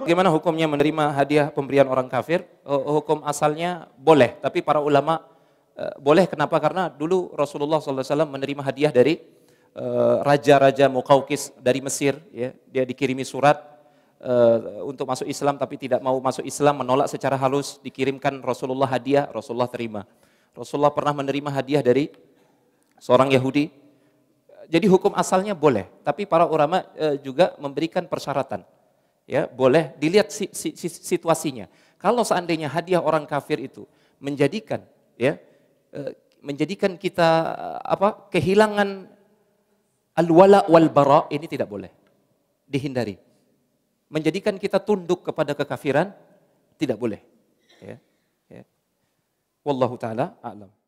Bagaimana hukumnya menerima hadiah pemberian orang kafir? Oh, hukum asalnya boleh, tapi para ulama eh, boleh kenapa? Karena dulu Rasulullah SAW menerima hadiah dari eh, raja-raja Mukaukis dari Mesir, ya. dia dikirimi surat eh, untuk masuk Islam tapi tidak mau masuk Islam, menolak secara halus, dikirimkan Rasulullah hadiah, Rasulullah terima. Rasulullah pernah menerima hadiah dari seorang Yahudi jadi hukum asalnya boleh, tapi para ulama e, juga memberikan persyaratan. Ya, boleh dilihat si, si, si, situasinya. Kalau seandainya hadiah orang kafir itu menjadikan ya e, menjadikan kita e, apa kehilangan al-wala wal bara ini tidak boleh. Dihindari. Menjadikan kita tunduk kepada kekafiran tidak boleh. Ya. ya. Wallahu taala a'lam.